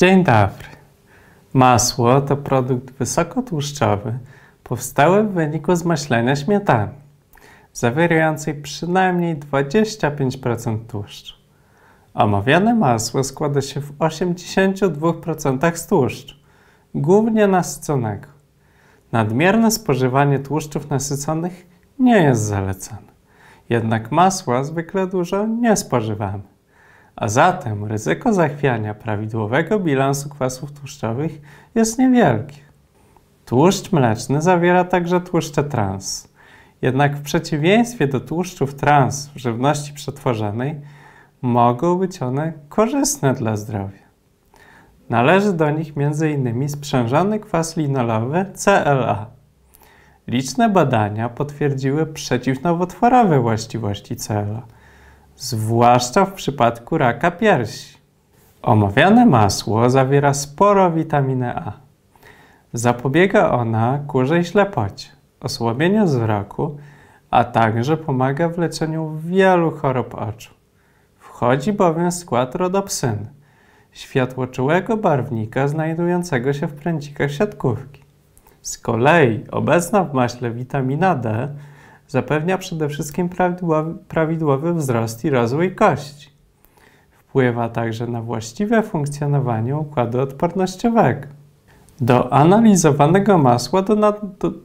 Dzień dobry. Masło to produkt wysokotłuszczowy, powstały w wyniku zmyślenia śmietany, zawierający przynajmniej 25% tłuszczu. Omawiane masło składa się w 82% z tłuszczu, głównie nasyconego. Nadmierne spożywanie tłuszczów nasyconych nie jest zalecane. Jednak masła zwykle dużo nie spożywamy a zatem ryzyko zachwiania prawidłowego bilansu kwasów tłuszczowych jest niewielkie. Tłuszcz mleczny zawiera także tłuszcze trans. Jednak w przeciwieństwie do tłuszczów trans w żywności przetworzonej, mogą być one korzystne dla zdrowia. Należy do nich m.in. sprzężony kwas linolowy CLA. Liczne badania potwierdziły przeciwnowotworowe właściwości CLA – zwłaszcza w przypadku raka piersi. Omawiane masło zawiera sporo witaminy A. Zapobiega ona kurzej i ślepocie, osłabieniu wzroku, a także pomaga w leczeniu wielu chorób oczu. Wchodzi bowiem w skład rodopsyn, światłoczułego barwnika znajdującego się w pręcikach siatkówki. Z kolei obecna w maśle witamina D zapewnia przede wszystkim prawidłowy wzrost i rozwój kości. Wpływa także na właściwe funkcjonowanie układu odpornościowego. Do analizowanego masła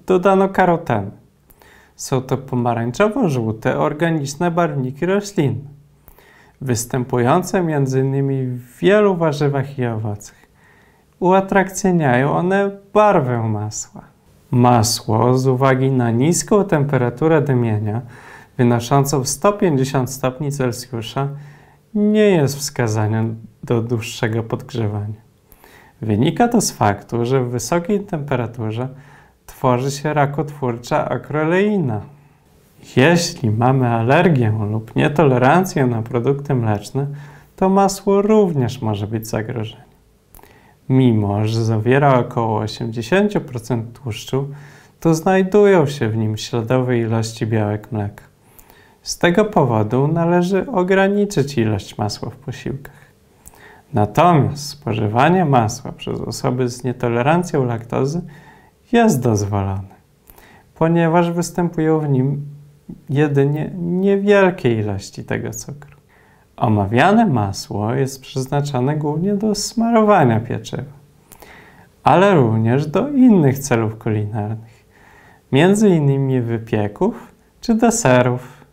dodano karoteny. Są to pomarańczowo-żółte organiczne barwniki roślin, występujące m.in. w wielu warzywach i owocach. Uatrakcyjniają one barwę masła masło z uwagi na niską temperaturę dymienia wynoszącą 150 stopni Celsjusza nie jest wskazaniem do dłuższego podgrzewania. Wynika to z faktu, że w wysokiej temperaturze tworzy się rakotwórcza akroleina. Jeśli mamy alergię lub nietolerancję na produkty mleczne, to masło również może być zagrożeniem. Mimo, że zawiera około 80% tłuszczu, to znajdują się w nim śladowe ilości białek mleka. Z tego powodu należy ograniczyć ilość masła w posiłkach. Natomiast spożywanie masła przez osoby z nietolerancją laktozy jest dozwolone, ponieważ występują w nim jedynie niewielkie ilości tego cukru. Omawiane masło jest przeznaczane głównie do smarowania pieczywa, ale również do innych celów kulinarnych, między innymi wypieków czy deserów.